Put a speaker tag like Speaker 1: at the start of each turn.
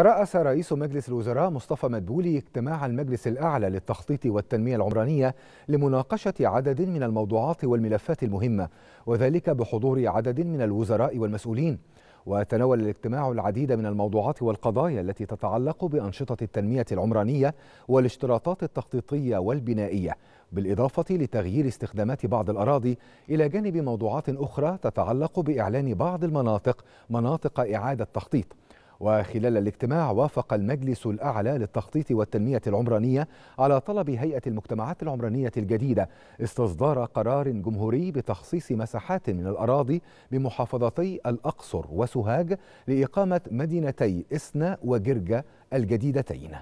Speaker 1: ترأس رئيس مجلس الوزراء مصطفى مدبولي اجتماع المجلس الأعلى للتخطيط والتنمية العمرانية لمناقشة عدد من الموضوعات والملفات المهمة وذلك بحضور عدد من الوزراء والمسؤولين وتناول الاجتماع العديد من الموضوعات والقضايا التي تتعلق بأنشطة التنمية العمرانية والاشتراطات التخطيطية والبنائية بالإضافة لتغيير استخدامات بعض الأراضي إلى جانب موضوعات أخرى تتعلق بإعلان بعض المناطق مناطق إعادة تخطيط وخلال الاجتماع وافق المجلس الأعلى للتخطيط والتنمية العمرانية على طلب هيئة المجتمعات العمرانية الجديدة استصدار قرار جمهوري بتخصيص مساحات من الأراضي بمحافظتي الأقصر وسوهاج لإقامة مدينتي إسنا وجرجة الجديدتين